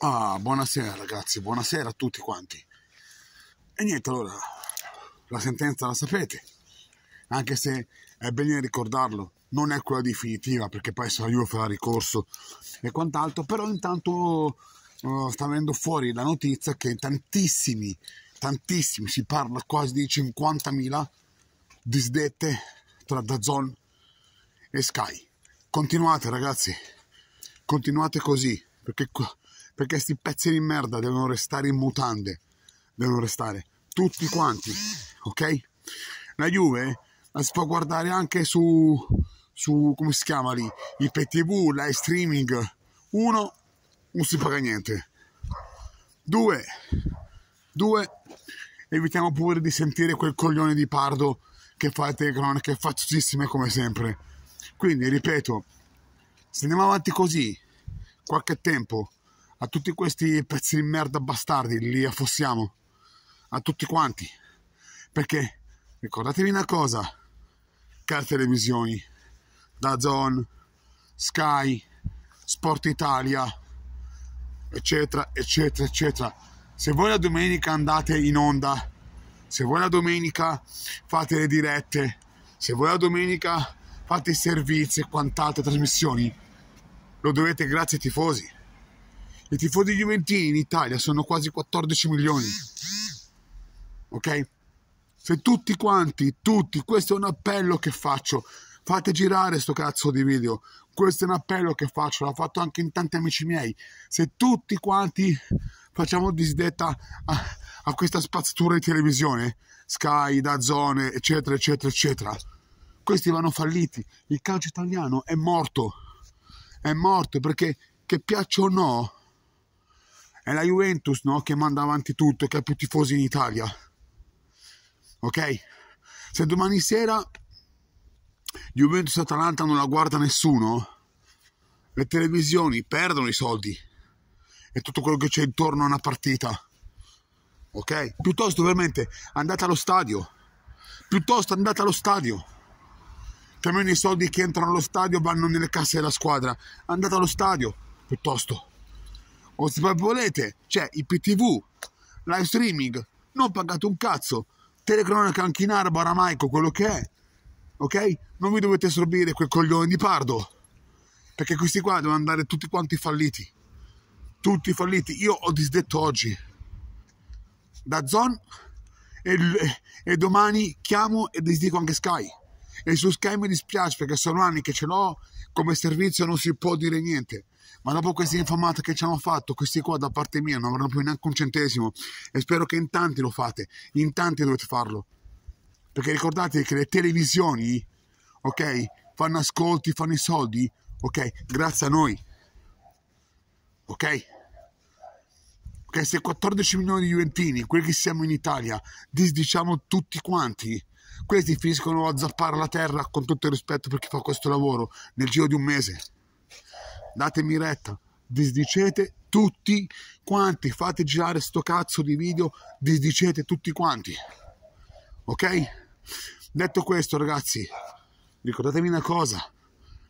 Ah, buonasera ragazzi, buonasera a tutti quanti. E niente, allora, la sentenza la sapete, anche se è bene ricordarlo, non è quella definitiva perché poi sarà io Juve farà ricorso e quant'altro, però intanto uh, sta venendo fuori la notizia che tantissimi, tantissimi, si parla quasi di 50.000 disdette tra Dazon e Sky. Continuate ragazzi, continuate così, perché Qua, perché questi pezzi di merda devono restare in mutande, devono restare tutti quanti, ok? La Juve la si può guardare anche su, su come si chiama lì, il PTV, live streaming, uno, non si paga niente, due, due, evitiamo pure di sentire quel coglione di pardo che fa le telecronache fazzosissime come sempre. Quindi, ripeto, se andiamo avanti così, qualche tempo, a tutti questi pezzi di merda bastardi, li affossiamo, a tutti quanti, perché ricordatevi una cosa, care televisioni, Dazon, Sky, Sport Italia, eccetera, eccetera, eccetera, se voi la domenica andate in onda, se voi la domenica fate le dirette, se voi la domenica fate i servizi e quant'altre trasmissioni, lo dovete grazie ai tifosi i tifosi juventini in Italia sono quasi 14 milioni. Ok? Se tutti quanti, tutti, questo è un appello che faccio. Fate girare sto cazzo di video. Questo è un appello che faccio, l'ho fatto anche in tanti amici miei. Se tutti quanti facciamo disdetta a, a questa spazzatura di televisione, Sky, Dazzone, eccetera, eccetera, eccetera, questi vanno falliti. Il calcio italiano è morto. È morto perché, che piaccia o no, è la Juventus no, che manda avanti tutto, che ha più tifosi in Italia. Ok? Se domani sera Juventus Atalanta non la guarda nessuno, le televisioni perdono i soldi e tutto quello che c'è intorno a una partita. Ok? Piuttosto veramente andate allo stadio. Piuttosto andate allo stadio. Che almeno i soldi che entrano allo stadio vanno nelle casse della squadra. Andate allo stadio, piuttosto o se proprio volete, c'è IPTV, live streaming, non pagate un cazzo, telecronaca anche in arabo, aramaico, quello che è, ok? Non vi dovete sorbire quel coglione di pardo, perché questi qua devono andare tutti quanti falliti, tutti falliti. Io ho disdetto oggi da Zon e, e domani chiamo e disdico anche Sky e su Sky mi dispiace perché sono anni che ce l'ho come servizio non si può dire niente ma dopo queste infamate che ci hanno fatto questi qua da parte mia non avranno più neanche un centesimo e spero che in tanti lo fate in tanti dovete farlo perché ricordate che le televisioni ok fanno ascolti fanno i soldi ok grazie a noi ok ok se 14 milioni di juventini quelli che siamo in Italia disdiciamo tutti quanti questi finiscono a zappare la terra con tutto il rispetto per chi fa questo lavoro nel giro di un mese. Datemi retta, disdicete tutti quanti, fate girare sto cazzo di video, disdicete tutti quanti. Ok? Detto questo, ragazzi, ricordatevi una cosa.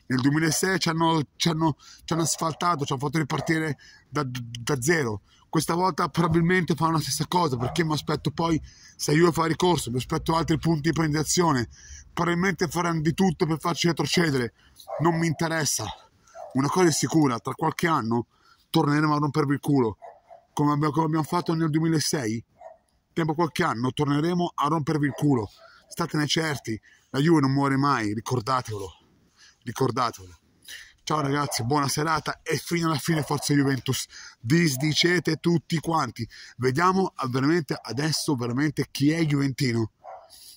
Nel 2006 ci hanno, ci hanno, ci hanno asfaltato, ci hanno fatto ripartire da, da zero questa volta probabilmente farò la stessa cosa perché mi aspetto poi se io fa ricorso, mi aspetto altri punti di penalizzazione, probabilmente faranno di tutto per farci retrocedere, non mi interessa. Una cosa è sicura, tra qualche anno torneremo a rompervi il culo, come abbiamo, come abbiamo fatto nel 2006, tempo qualche anno torneremo a rompervi il culo, statene certi, la Juve non muore mai, ricordatevelo, ricordatevelo. Ciao ragazzi, buona serata e fino alla fine forza Juventus. Disdicete tutti quanti. Vediamo veramente adesso veramente chi è Juventino.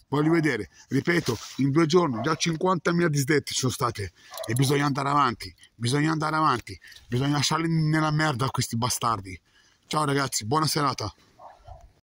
Voglio vedere, ripeto, in due giorni già 50.000 disdette ci sono state e bisogna andare avanti, bisogna andare avanti, bisogna lasciarli nella merda questi bastardi. Ciao ragazzi, buona serata.